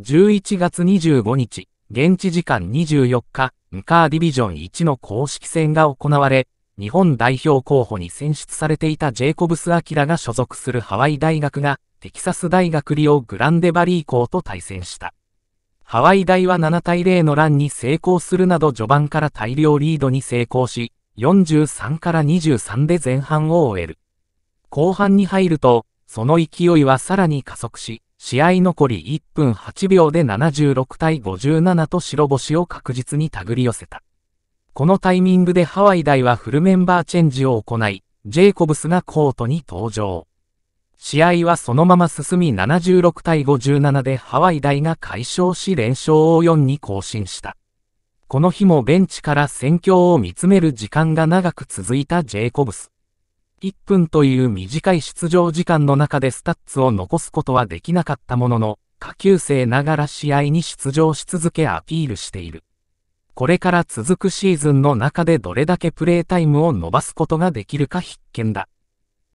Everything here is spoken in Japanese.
11月25日、現地時間24日、ムカーディビジョン1の公式戦が行われ、日本代表候補に選出されていたジェイコブス・アキラが所属するハワイ大学が、テキサス大学リオ・グランデバリー校と対戦した。ハワイ大は7対0のランに成功するなど序盤から大量リードに成功し、43から23で前半を終える。後半に入ると、その勢いはさらに加速し、試合残り1分8秒で76対57と白星を確実に手繰り寄せた。このタイミングでハワイ大はフルメンバーチェンジを行い、ジェイコブスがコートに登場。試合はそのまま進み76対57でハワイ大が解消し連勝を4に更新した。この日もベンチから戦況を見つめる時間が長く続いたジェイコブス。1分という短い出場時間の中でスタッツを残すことはできなかったものの、下級生ながら試合に出場し続けアピールしている。これから続くシーズンの中でどれだけプレータイムを伸ばすことができるか必見だ。